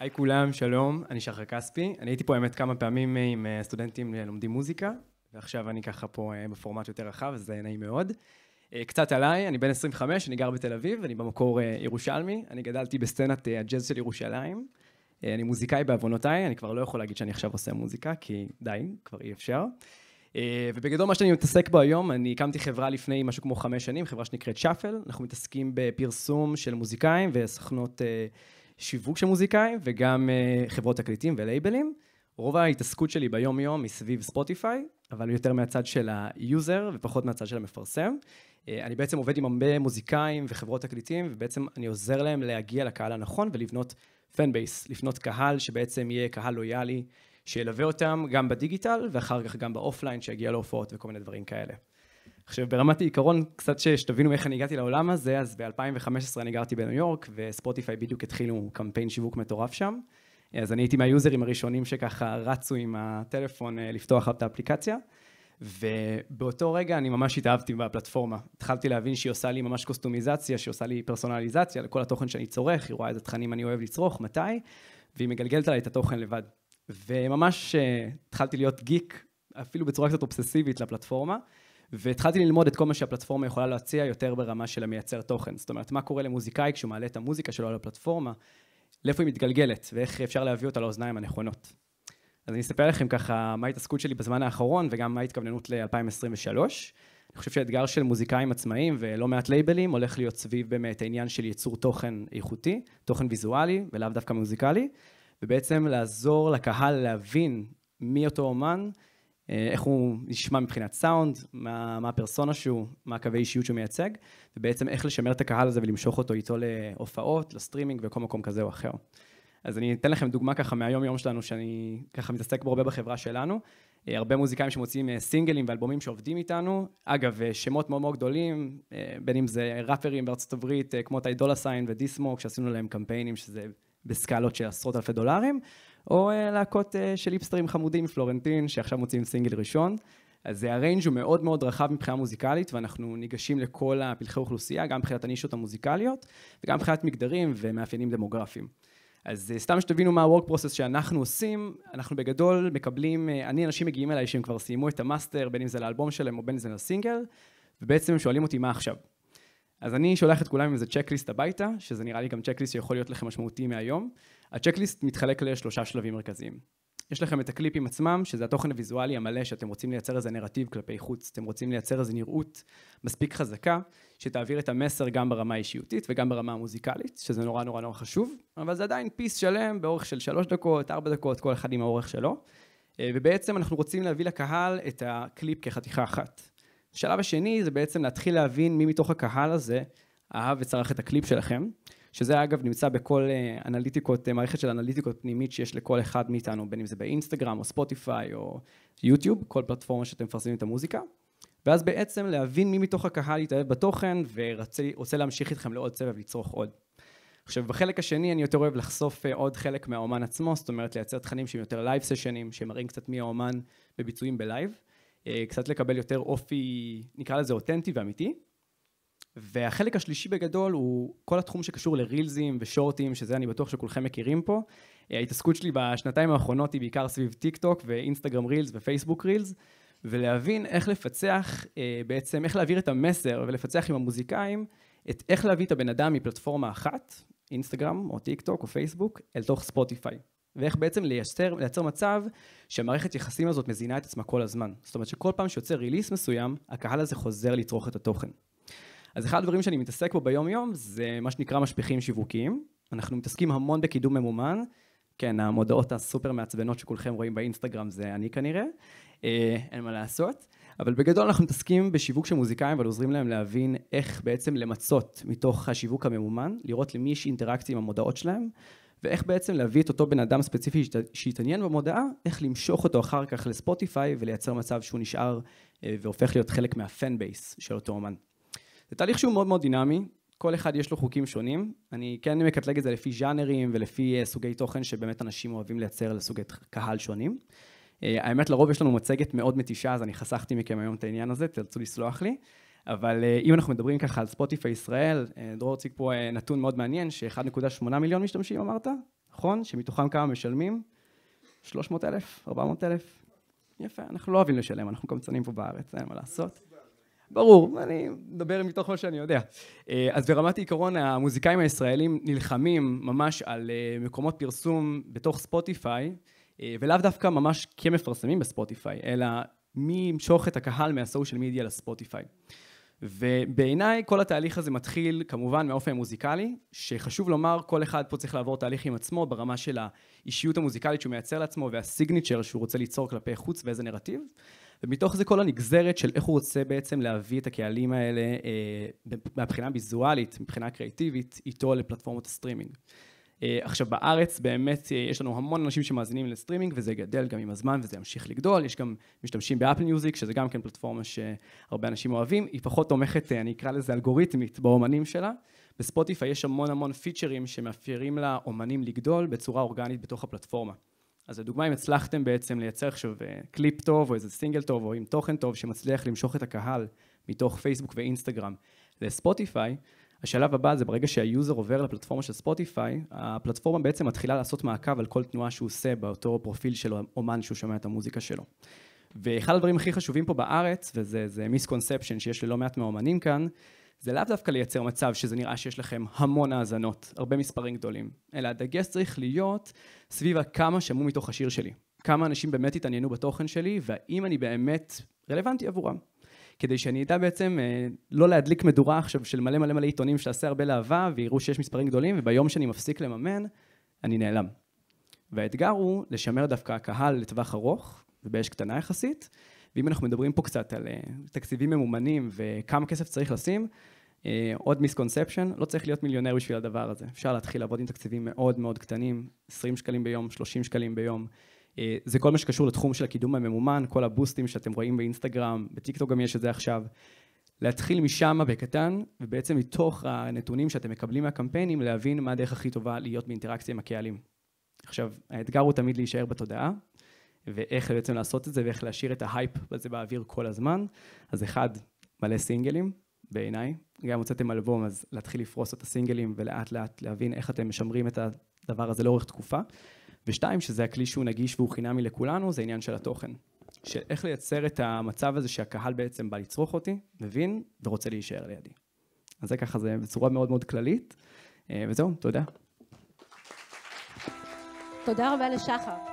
היי כולם, שלום, אני שחר כספי. אני הייתי פה האמת כמה פעמים אה, עם אה, סטודנטים אה, לומדים מוזיקה, ועכשיו אני ככה פה בפורמט יותר רחב, אז זה נעים מאוד. קצת עליי, אני בן 25, אני גר בתל אביב, אני במקור ירושלמי, אני גדלתי בסצנת הג'אז של ירושלים. אני מוזיקאי בעוונותיי, אני כבר לא יכול להגיד שאני עכשיו עושה מוזיקה, כי די, כבר אי אפשר. ובגדול מה שאני מתעסק בו היום, אני הקמתי חברה לפני משהו כמו חמש שנים, חברה שנקראת שאפל. אנחנו מתעסקים בפרסום של מוזיקאים וסוכנות... שיווק של מוזיקאי וגם אה, חברות תקליטים ולייבלים. רוב ההתעסקות שלי ביום-יום היא סביב ספוטיפיי, אבל יותר מהצד של היוזר ופחות מהצד של המפרסם. אה, אני בעצם עובד עם הרבה מוזיקאים וחברות תקליטים, ובעצם אני עוזר להם להגיע לקהל הנכון ולבנות פן בייס, לפנות קהל שבעצם יהיה קהל לויאלי, שילווה אותם גם בדיגיטל, ואחר כך גם באופליין, שיגיע להופעות וכל מיני דברים כאלה. עכשיו, ברמת העיקרון, קצת שתבינו איך אני הגעתי לעולם הזה, אז ב-2015 אני גרתי בניו יורק, וספוטיפיי בדיוק התחילו קמפיין שיווק מטורף שם. אז אני הייתי מהיוזרים הראשונים שככה רצו עם הטלפון אה, לפתוח את האפליקציה. ובאותו רגע אני ממש התאהבתי בפלטפורמה. התחלתי להבין שהיא עושה לי ממש קוסטומיזציה, שהיא עושה לי פרסונליזציה לכל התוכן שאני צורך, היא רואה איזה תכנים אני אוהב לצרוך, מתי, והיא מגלגלת עליי את התוכן לבד. וממש אה, התחלתי להיות גיק, אפילו בצורה קצת אובססיבית לפלטפורמה. והתחלתי ללמוד את כל מה שהפלטפורמה יכולה להציע יותר ברמה של המייצר תוכן. זאת אומרת, מה קורה למוזיקאי כשהוא מעלה את המוזיקה שלו על הפלטפורמה, לאיפה היא מתגלגלת, ואיך אפשר להביא אותה לאוזניים הנכונות. אז אני אספר לכם ככה מה ההתעסקות שלי בזמן האחרון, וגם מה ההתכווננות ל-2023. אני חושב שהאתגר של מוזיקאים עצמאיים ולא מעט לייבלים הולך להיות סביב באמת העניין של ייצור תוכן איכותי, תוכן ויזואלי ולאו דווקא מוזיקלי, ובעצם לעזור לקהל להבין מי אותו אומן אה, איך הוא נשמע מבחינת סאונד, מה, מה הפרסונה שהוא, מה הקווי אישיות שהוא מייצג, ובעצם איך לשמר את הקהל הזה ולמשוך אותו איתו להופעות, לסטרימינג וכל מקום כזה או אחר. אז אני אתן לכם דוגמה ככה מהיום יום שלנו, שאני ככה מתעסק בו הרבה בחברה שלנו. אה, הרבה מוזיקאים שמוציאים אה, סינגלים ואלבומים שעובדים איתנו. אגב, שמות מאוד מאוד גדולים, בין אם זה ראפרים בארצות הברית, כמו טיידולה סיין ודיסמוק, שעשינו להם קמפיינים שזה בסקלות של עשרות אלפי דולרים, או אה, להקות אה, של היפסטרים חמודים מפלורנטין, שעכשיו מוצאים סינגל ראשון. אז אה, הריינג' הוא מאוד מאוד רחב מבחינה מוזיקלית, ואנחנו ניגשים לכל הפלחי אוכלוסייה, גם מבחינת הנישות המוזיקליות, וגם מבחינת מגדרים ומאפיינים דמוגרפיים. אז סתם שתבינו מה ה-work process שאנחנו עושים, אנחנו בגדול מקבלים, אני, אנשים מגיעים אליי שהם כבר סיימו את המאסטר, בין אם זה לאלבום שלהם או בין אם זה לסינגל, ובעצם הם שואלים אותי מה עכשיו. אז אני שולח את כולם עם איזה צ'קליסט הביתה, שזה נראה לי גם צ'קליסט שיכול להיות לכם משמעותי מהיום. הצ'קליסט מתחלק לשלושה שלבים מרכזיים. יש לכם את הקליפים עצמם, שזה התוכן הוויזואלי המלא, שאתם רוצים לייצר איזה נרטיב כלפי חוץ, אתם רוצים לייצר איזה נראות מספיק חזקה, שתעביר את המסר גם ברמה האישיותית וגם ברמה המוזיקלית, שזה נורא נורא נורא חשוב, אבל זה עדיין פיס שלם באורך של שלוש דקות, ארבע דקות, כל אחד עם האורך שלו. אה, ובעצם אנחנו רוצים להביא לקהל את הקליפ כחתיכה אחת. השלב השני זה בעצם להתחיל להבין מי מתוך הקהל הזה אהב וצרח את הקליפ שלכם, שזה אגב נמצא בכל אה, אנליטיקות, אה, מערכת של אנליטיקות פנימית שיש לכל אחד מאיתנו, בין אם זה באינסטגרם או ספוטיפיי או יוטיוב, כל פלטפורמה שאתם מפרסמים את המוזיקה. ואז בעצם להבין מי מתוך הקהל התאהב בתוכן ורוצה להמשיך איתכם לעוד סבב לצרוך עוד. עכשיו בחלק השני אני יותר אוהב לחשוף אה, עוד חלק מהאומן עצמו, זאת אומרת לייצר תכנים שהם יותר לייב סשנים, שמראים קצת מי האומן בביצועים בלייב. אה, קצת לקבל יותר אופי, נקרא לזה אותנטי ואמיתי. והחלק השלישי בגדול הוא כל התחום שקשור לרילזים ושורטים, שזה אני בטוח שכולכם מכירים פה. אה, ההתעסקות שלי בשנתיים האחרונות היא בעיקר סביב טיק טוק ואינסטגרם רילס ופייסבוק רילס, ולהבין איך לפצח, אה, בעצם איך להעביר את המסר ולפצח עם המוזיקאים, את איך להביא את הבן אדם מפלטפורמה אחת, אינסטגרם או טיק טוק או פייסבוק, אל תוך ספוטיפיי. ואיך בעצם לייצר, לייצר מצב שהמערכת יחסים הזאת מזינה את עצמה כל הזמן. זאת אומרת שכל פעם שיוצא ריליס מסוים, הקהל הזה חוזר לצרוך את התוכן. אז אחד הדברים שאני מתעסק בו ביום-יום זה מה שנקרא משפיכים שיווקיים. אנחנו מתעסקים המון בקידום ממומן. כן, המודעות הסופר מעצבנות שכולכם רואים באינסטגרם זה אני כנראה, אה, אין מה לעשות. אבל בגדול אנחנו מתעסקים בשיווק של מוזיקאים, אבל עוזרים להם להבין איך בעצם למצות מתוך השיווק הממומן, לראות למי יש אינטראקציה עם המודעות שלהם, ואיך בעצם להביא את אותו בן אדם ספציפי שהתעניין במודעה, איך למשוך אותו אחר כך לספוטיפיי ולייצר מצב שהוא נשאר אה, והופך להיות חלק מהפן בייס של אותו אומן. זה תהליך שהוא מאוד מאוד דינמי, כל אחד יש לו חוקים שונים, אני כן מקטלג את זה לפי ז'אנרים ולפי אה, סוגי תוכן שבאמת אנשים אוהבים לייצר לסוגי קהל שונים. אה, האמת לרוב יש לנו מצגת מאוד מתישה אז אני חסכתי מכם היום את העניין הזה, תרצו לסלוח לי. אבל אה, אם אנחנו מדברים ככה על ספוטיפיי ישראל, אה, דרור הציג פה אה, נתון מאוד מעניין, ש-1.8 מיליון משתמשים אמרת, נכון? שמתוכם כמה משלמים? 300 אלף? 400 אלף? יפה, אנחנו לא אוהבים לשלם, אנחנו קמצנים פה בארץ, אין מה לעשות. ברור, אני מדבר מתוך מה שאני יודע. אז ברמת העיקרון, המוזיקאים הישראלים נלחמים ממש על מקומות פרסום בתוך ספוטיפיי, ולאו דווקא ממש כמפרסמים בספוטיפיי, אלא מי ימשוך את הקהל מהסושיאל מדיה לספוטיפיי. ובעיניי כל התהליך הזה מתחיל כמובן מהאופן המוזיקלי, שחשוב לומר, כל אחד פה צריך לעבור תהליך עם עצמו ברמה של האישיות המוזיקלית שהוא מייצר לעצמו והסיגניצ'ר שהוא רוצה ליצור כלפי חוץ ואיזה נרטיב. ומתוך זה כל הנגזרת של איך הוא רוצה בעצם להביא את הקהלים האלה אה, מבחינה ויזואלית, מבחינה קריאיטיבית, איתו לפלטפורמות הסטרימינג. אה, עכשיו בארץ באמת אה, יש לנו המון אנשים שמאזינים לסטרימינג וזה גדל גם עם הזמן וזה ימשיך לגדול, יש גם משתמשים באפל ניוזיק שזה גם כן פלטפורמה שהרבה אנשים אוהבים, היא פחות תומכת, אה, אני אקרא לזה אלגוריתמית באומנים שלה. בספוטיפיי יש המון המון פיצ'רים שמאפיירים לאומנים לגדול בצורה אורגנית בתוך הפלטפורמה. אז לדוגמה, אם הצלחתם בעצם לייצר עכשיו קליפ טוב, או איזה סינגל טוב, או עם תוכן טוב, שמצליח למשוך את הקהל מתוך פייסבוק ואינסטגרם לספוטיפיי, השלב הבא זה ברגע שהיוזר עובר לפלטפורמה של ספוטיפיי, הפלטפורמה בעצם מתחילה לעשות מעקב על כל תנועה שהוא עושה באותו פרופיל של אומן שהוא שומע את המוזיקה שלו. ואחד הדברים הכי חשובים פה בארץ, וזה מיסקונספשן שיש ללא מעט מהאומנים כאן, זה לאו דווקא לייצר מצב שזה נראה שיש לכם המון האזנות, הרבה מספרים גדולים, אלא הדגש צריך להיות סביב הכמה שמעו מתוך השיר שלי. כמה אנשים באמת התעניינו בתוכן שלי, והאם אני באמת רלוונטי עבורם. כדי שאני אדע בעצם אה, לא להדליק מדורה עכשיו של מלא מלא מלא עיתונים שתעשה הרבה להבה, ויראו שיש מספרים גדולים, וביום שאני מפסיק לממן, אני נעלם. והאתגר הוא לשמר דווקא הקהל לטווח ארוך, ובאש קטנה יחסית, ואם אנחנו מדברים פה קצת על אה, תקציבים ממומנים וכמה כסף צריך לשים, אה, עוד מיסקונספשן, לא צריך להיות מיליונר בשביל הדבר הזה. אפשר להתחיל לעבוד עם תקציבים מאוד מאוד קטנים, 20 שקלים ביום, 30 שקלים ביום. אה, זה כל מה שקשור לתחום של הקידום הממומן, כל הבוסטים שאתם רואים באינסטגרם, בטיקטוק גם יש את זה עכשיו. להתחיל משם בקטן, ובעצם מתוך הנתונים שאתם מקבלים מהקמפיינים, להבין מה הדרך הכי טובה להיות באינטראקציה עם הקהלים. עכשיו, האתגר הוא תמיד להישאר בתודעה, ואיך בעצם לעשות את זה, ואיך להשאיר את ההייפ הזה באוויר כל הזמן. אז אחד, מלא סינגלים, בעיניי. גם הוצאתם אלבום, אז להתחיל לפרוס את הסינגלים ולאט לאט להבין איך אתם משמרים את הדבר הזה לאורך תקופה. ושתיים, שזה הכלי שהוא נגיש והוא חינמי לכולנו, זה עניין של התוכן. של איך לייצר את המצב הזה שהקהל בעצם בא לצרוך אותי, מבין, ורוצה להישאר לידי. אז זה ככה, זה בצורה מאוד מאוד כללית, אה, וזהו, תודה. תודה רבה לשחר.